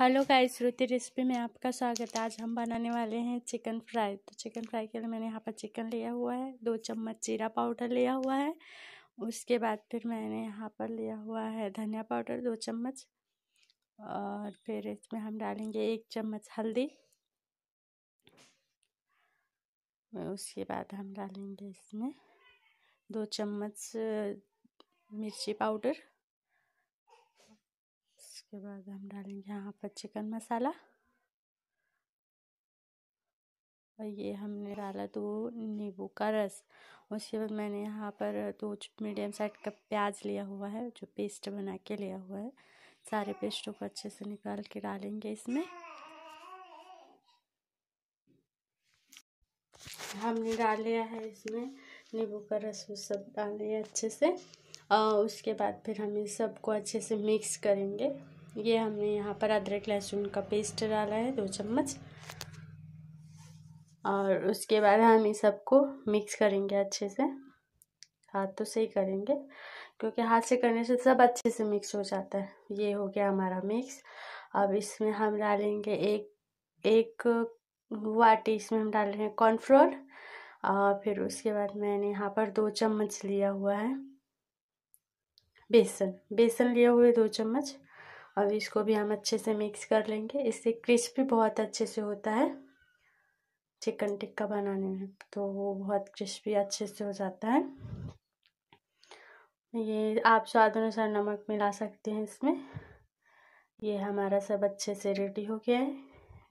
hello guys श्रुति recipe में आपका स्वागत है आज हम बनाने वाले हैं चिकन फ्राई तो चिकन फ्राई के लिए मैंने यहाँ पर चिकन लिया हुआ है दो चम्मच जीरा पाउडर लिया हुआ है उसके बाद फिर मैंने यहाँ पर लिया हुआ है धनिया पाउडर दो चम्मच और फिर इसमें हम डालेंगे एक चम्मच हल्दी उसके बाद हम डालेंगे इसमें दो चम्मच मिर्ची पाउडर उसके बाद हम डालेंगे यहाँ पर चिकन मसाला और ये हमने डाला दो तो नींबू का रस उसके बाद मैंने यहाँ पर दो मीडियम साइज का प्याज लिया हुआ है जो पेस्ट बना के लिया हुआ है सारे पेस्टों को अच्छे से निकाल के डालेंगे इसमें हमने डाल लिया है इसमें नींबू का रस वो सब डाल लिया अच्छे से और उसके बाद फिर हम इन सबको अच्छे से मिक्स करेंगे ये हमने यहाँ पर अदरक लहसुन का पेस्ट डाला है दो चम्मच और उसके बाद हम इस सबको मिक्स करेंगे अच्छे से हाथों तो से ही करेंगे क्योंकि हाथ से करने से सब अच्छे से मिक्स हो जाता है ये हो गया हमारा मिक्स अब इसमें हम डालेंगे एक एक वाटी इसमें हम डाल रहे हैं कॉर्नफ्लोर और फिर उसके बाद मैंने यहाँ पर दो चम्मच लिया हुआ है बेसन बेसन लिए हुए दो चम्मच अब इसको भी हम अच्छे से मिक्स कर लेंगे इससे क्रिस्पी बहुत अच्छे से होता है चिकन टिक्का बनाने में तो वो बहुत क्रिस्पी अच्छे से हो जाता है ये आप स्वाद अनुसार नमक मिला सकते हैं इसमें ये हमारा सब अच्छे से रेडी हो गया है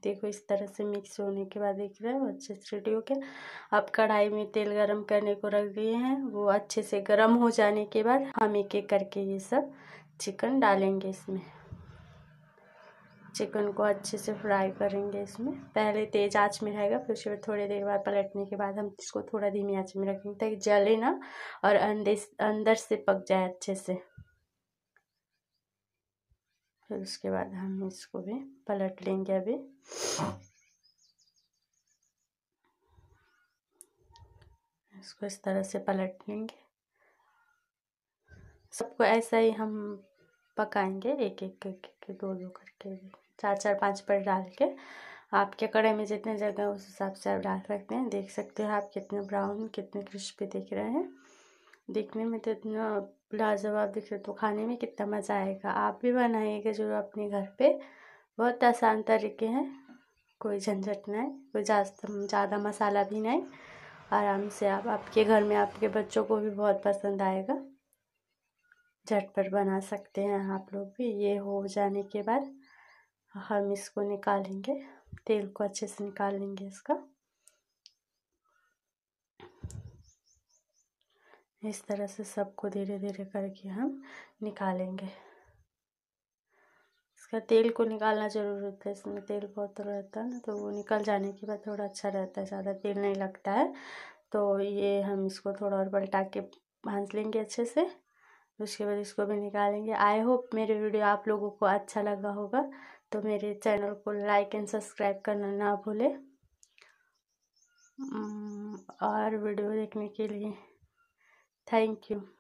देखो इस तरह से मिक्स होने के बाद देख रहे हैं अच्छे से रेडी हो गया अब कढ़ाई में तेल गरम करने को रख दिए हैं वो अच्छे से गरम हो जाने के बाद हम एक एक करके ये सब चिकन डालेंगे इसमें चिकन को अच्छे से फ्राई करेंगे इसमें पहले तेज़ आँच में रहेगा फिर उसके बाद थोड़ी देर बाद पलटने के बाद हम इसको थोड़ा धीमी आँच में रखेंगे ताकि जले ना और अंदर अंदर से पक जाए अच्छे से फिर उसके बाद हम इसको भी पलट लेंगे अभी इसको इस तरह से पलट लेंगे सबको ऐसा ही हम पकाएंगे एक एक करके दो दो करके भी चार चार पाँच पर डाल के आपके कड़े में जितने जगह उस हिसाब से आप डाल सकते हैं देख सकते हो आप कितने ब्राउन कितने क्रिस्पी दिख रहे हैं देखने में तो इतना लाजवाब दिख रहा तो खाने में कितना मज़ा आएगा आप भी बनाइएगा जो अपने घर पे बहुत आसान तरीके हैं कोई झंझट नहीं कोई ज़्यादा मसाला भी नहीं आराम से आप आपके घर में आपके बच्चों को भी बहुत पसंद आएगा झटपट बना सकते हैं आप लोग भी ये हो जाने के बाद हम इसको निकालेंगे तेल को अच्छे से निकाल लेंगे इसका इस तरह से सबको धीरे धीरे करके हम निकालेंगे इसका तेल को निकालना ज़रूर होता है इसमें तेल बहुत रहता है ना तो वो निकल जाने के बाद थोड़ा अच्छा रहता है ज़्यादा तेल नहीं लगता है तो ये हम इसको थोड़ा और पलटा के भाज लेंगे अच्छे से उसके बाद इसको भी निकालेंगे आई होप मेरे वीडियो आप लोगों को अच्छा लगा होगा तो मेरे चैनल को लाइक एंड सब्सक्राइब करना ना भूलें और वीडियो देखने के लिए थैंक यू